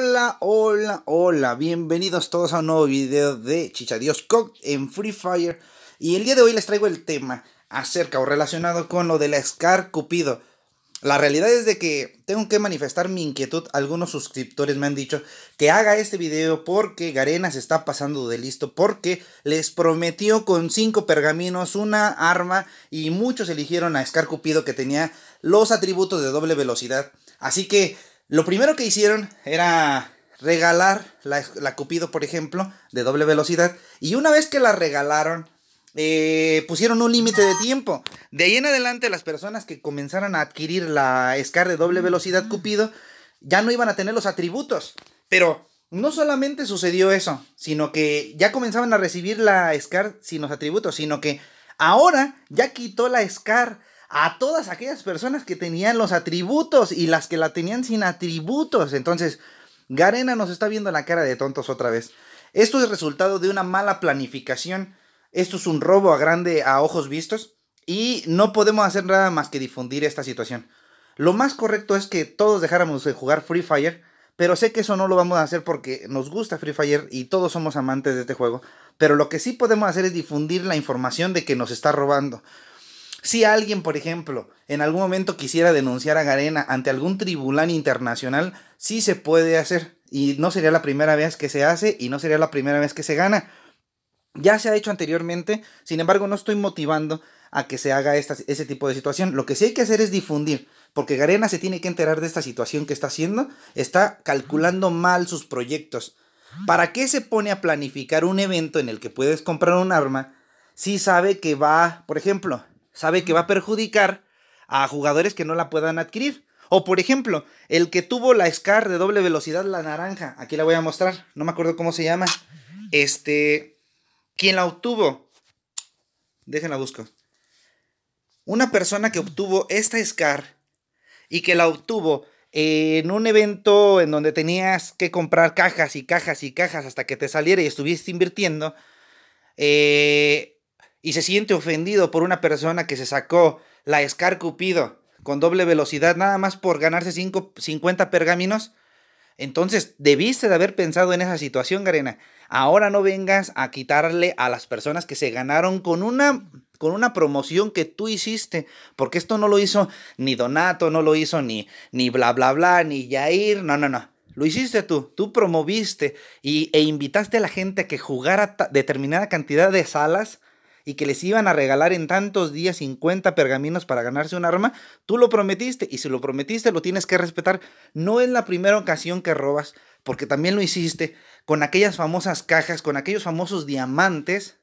Hola, hola, hola, bienvenidos todos a un nuevo video de Chichadios Cock en Free Fire Y el día de hoy les traigo el tema acerca o relacionado con lo de la Scar Cupido La realidad es de que tengo que manifestar mi inquietud, algunos suscriptores me han dicho que haga este video porque Garena se está pasando de listo Porque les prometió con 5 pergaminos una arma y muchos eligieron a Scar Cupido que tenía los atributos de doble velocidad Así que lo primero que hicieron era regalar la, Cupido, por ejemplo, de doble velocidad. Y una vez que la regalaron, eh, pusieron un límite de tiempo. De ahí en adelante, las personas que comenzaran a adquirir la SCAR de doble velocidad Cupido ya no iban a tener los atributos. Pero no solamente sucedió eso, sino que ya comenzaban a recibir la SCAR sin los atributos, sino que ahora ya quitó la SCAR a todas aquellas personas que tenían los atributos y las que la tenían sin atributos. Entonces, Garena nos está viendo la cara de tontos otra vez. Esto es resultado de una mala planificación. Esto es un robo a grande a ojos vistos y no podemos hacer nada más que difundir esta situación. Lo más correcto es que todos dejáramos de jugar Free Fire, pero sé que eso no lo vamos a hacer porque nos gusta Free Fire y todos somos amantes de este juego. Pero lo que sí podemos hacer es difundir la información de que nos está robando. Si alguien, por ejemplo, en algún momento quisiera denunciar a Garena ante algún tribunal internacional, sí se puede hacer. Y no sería la primera vez que se hace y no sería la primera vez que se gana. Ya se ha hecho anteriormente, sin embargo no estoy motivando a que se haga ese tipo de situación. Lo que sí hay que hacer es difundir, porque Garena se tiene que enterar de esta situación que está haciendo. Está calculando mal sus proyectos. ¿Para qué se pone a planificar un evento en el que puedes comprar un arma si sabe que va, por ejemplo, sabe que va a perjudicar a jugadores que no la puedan adquirir. O por ejemplo, el que tuvo la SCAR de doble velocidad, la naranja, aquí la voy a mostrar, no me acuerdo cómo se llama. Este, ¿quién la obtuvo? Déjenla busco. Una persona que obtuvo esta SCAR y que la obtuvo en un evento en donde tenías que comprar cajas y cajas y cajas hasta que te saliera y estuviste invirtiendo, eh, y se siente ofendido por una persona que se sacó la Scar Cupido con doble velocidad nada más por ganarse 50 pergaminos, entonces debiste de haber pensado en esa situación, Garena. Ahora no vengas a quitarle a las personas que se ganaron con una con una promoción que tú hiciste, porque esto no lo hizo ni Donato, no lo hizo ni ni bla bla bla, ni Jair, no, no, no. Lo hiciste tú, tú promoviste y, e invitaste a la gente a que jugara determinada cantidad de salas y que les iban a regalar en tantos días 50 pergaminos para ganarse un arma, tú lo prometiste y si lo prometiste lo tienes que respetar. No es la primera ocasión que robas, porque también lo hiciste con aquellas famosas cajas, con aquellos famosos diamantes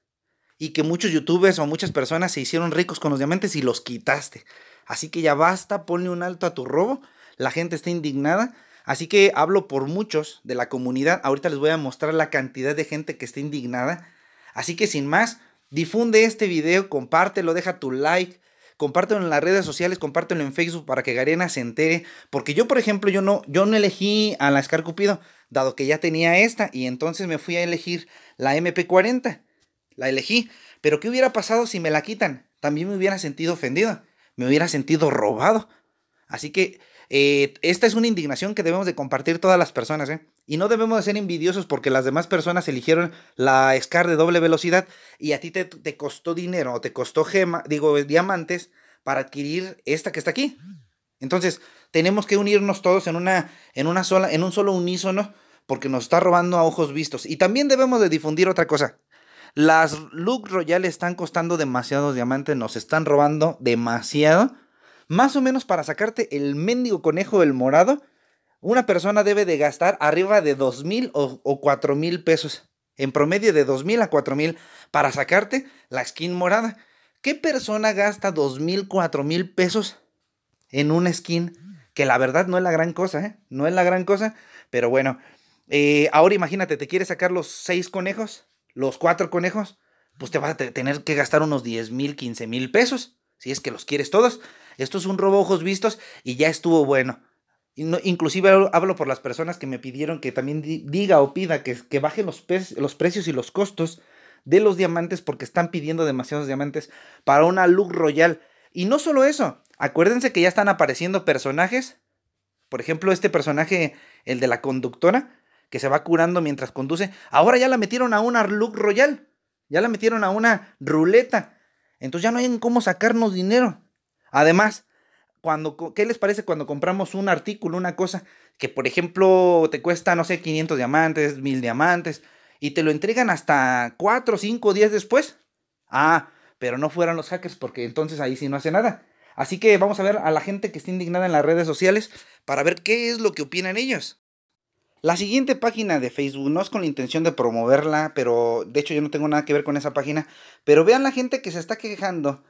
y que muchos youtubers o muchas personas se hicieron ricos con los diamantes y los quitaste. Así que ya basta, ponle un alto a tu robo. La gente está indignada. Así que hablo por muchos de la comunidad. Ahorita les voy a mostrar la cantidad de gente que está indignada. Así que sin más, Difunde este video, compártelo, deja tu like, compártelo en las redes sociales, compártelo en Facebook para que Garena se entere. Porque yo, por ejemplo, yo no, yo no elegí a la Scar Cupido, dado que ya tenía esta, y entonces me fui a elegir la MP40. La elegí. Pero ¿qué hubiera pasado si me la quitan? También me hubiera sentido ofendido, me hubiera sentido robado. Así que eh, esta es una indignación que debemos de compartir todas las personas, ¿eh? Y no debemos de ser envidiosos porque las demás personas eligieron la SCAR de doble velocidad y a ti te, costó dinero o te costó gema, digo, diamantes para adquirir esta que está aquí. Entonces, tenemos que unirnos todos en una, en una sola, en un solo unísono, porque nos está robando a ojos vistos. Y también debemos de difundir otra cosa. Las Look Royales están costando demasiados diamantes, nos están robando demasiado. Más o menos para sacarte el mendigo conejo del morado, una persona debe de gastar arriba de mil o, cuatro mil pesos, en promedio de mil a mil, para sacarte la skin morada. ¿Qué persona gasta mil cuatro mil pesos en una skin? Que la verdad no es la gran cosa, ¿eh? No es la gran cosa, pero bueno. Eh, ahora imagínate, te quieres sacar los seis conejos, los cuatro conejos, pues te vas a tener que gastar unos mil 10.000, mil pesos, si es que los quieres todos. Esto es un robo ojos vistos y ya estuvo bueno inclusive hablo por las personas que me pidieron que también diga o pida que, que bajen los, los precios y los costos de los diamantes porque están pidiendo demasiados diamantes para una look royal. Y no solo eso, acuérdense que ya están apareciendo personajes. Por ejemplo, este personaje, el de la conductora, que se va curando mientras conduce. Ahora ya la metieron a una look royal. Ya la metieron a una ruleta. Entonces ya no hay en cómo sacarnos dinero. Además, cuando, ¿qué les parece cuando compramos un artículo, una cosa que, por ejemplo, te cuesta, no sé, 500 diamantes, 1000 diamantes, y te lo entregan hasta 4, 5 días después? Ah, pero no fueran los hackers, porque entonces ahí sí no hace nada. Así que vamos a ver a la gente que está indignada en las redes sociales para ver qué es lo que opinan ellos. La siguiente página de Facebook no es con la intención de promoverla, pero de hecho yo no tengo nada que ver con esa página. Pero vean la gente que se está quejando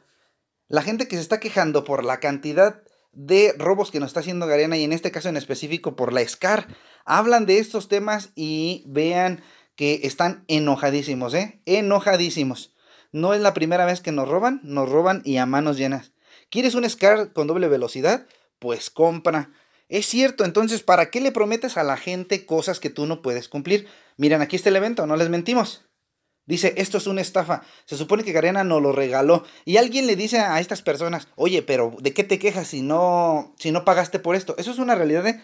la gente que se está quejando por la cantidad de robos que nos está haciendo Garena y en este caso en específico por la SCAR, hablan de estos temas y vean que están enojadísimos, ¿eh? Enojadísimos. No es la primera vez que nos roban, nos roban y a manos llenas. ¿Quieres un SCAR con doble velocidad? Pues compra. Es cierto, entonces, ¿para qué le prometes a la gente cosas que tú no puedes cumplir? Miren, aquí está el evento, no les mentimos. Dice, esto es una estafa. Se supone que Garena nos lo regaló. Y alguien le dice a estas personas, oye, pero ¿de qué te quejas si no, si no pagaste por esto? Eso es una realidad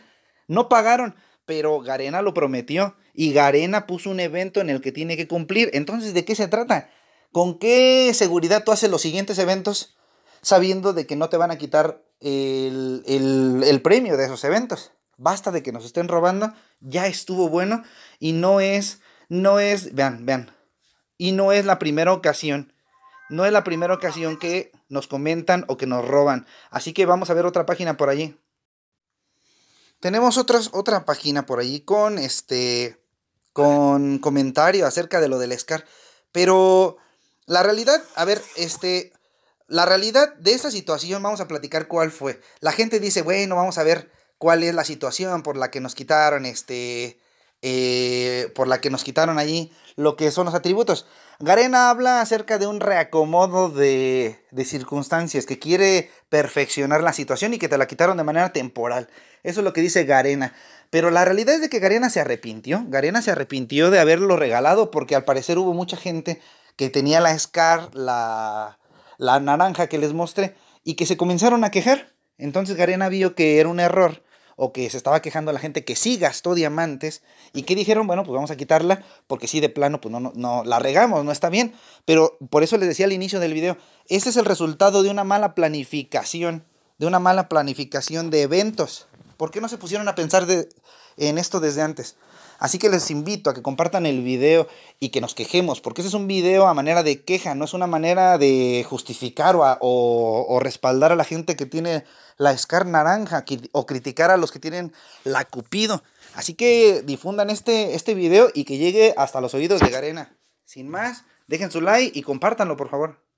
No pagaron, pero Garena lo prometió. Y Garena puso un evento en el que tiene que cumplir. Entonces, ¿de qué se trata? ¿Con qué seguridad tú haces los siguientes eventos sabiendo de que no te van a quitar el, el premio de esos eventos? Basta de que nos estén robando. Ya estuvo bueno. Y no es, no es, vean, vean y no es la primera ocasión. No es la primera ocasión que nos comentan o que nos roban. Así que vamos a ver otra página por allí. Tenemos otras, otra página por allí con este. con comentario acerca de lo del SCAR. Pero la realidad, a ver, este. La realidad de esta situación, vamos a platicar cuál fue. La gente dice, bueno, vamos a ver cuál es la situación por la que nos quitaron este eh, por la que nos quitaron allí lo que son los atributos. Garena habla acerca de un reacomodo de, de, circunstancias, que quiere perfeccionar la situación y que te la quitaron de manera temporal. Eso es lo que dice Garena. Pero la realidad es que Garena se arrepintió. Garena se arrepintió de haberlo regalado porque al parecer hubo mucha gente que tenía la Scar, la, la naranja que les mostré, y que se comenzaron a quejar. Entonces Garena vio que era un error o que se estaba quejando la gente que sí gastó diamantes y que dijeron, bueno, pues vamos a quitarla porque sí de plano, pues no, no, la regamos, no está bien. Pero por eso les decía al inicio del video, este es el resultado de una mala planificación, de una mala planificación de eventos. ¿Por qué no se pusieron a pensar en esto desde antes? Así que les invito a que compartan el video y que nos quejemos, porque ese es un video a manera de queja, no es una manera de justificar o, respaldar a la gente que tiene la Scar naranja o criticar a los que tienen la Cupido. Así que difundan este, este video y que llegue hasta los oídos de Garena. Sin más, dejen su like y compártanlo, por favor.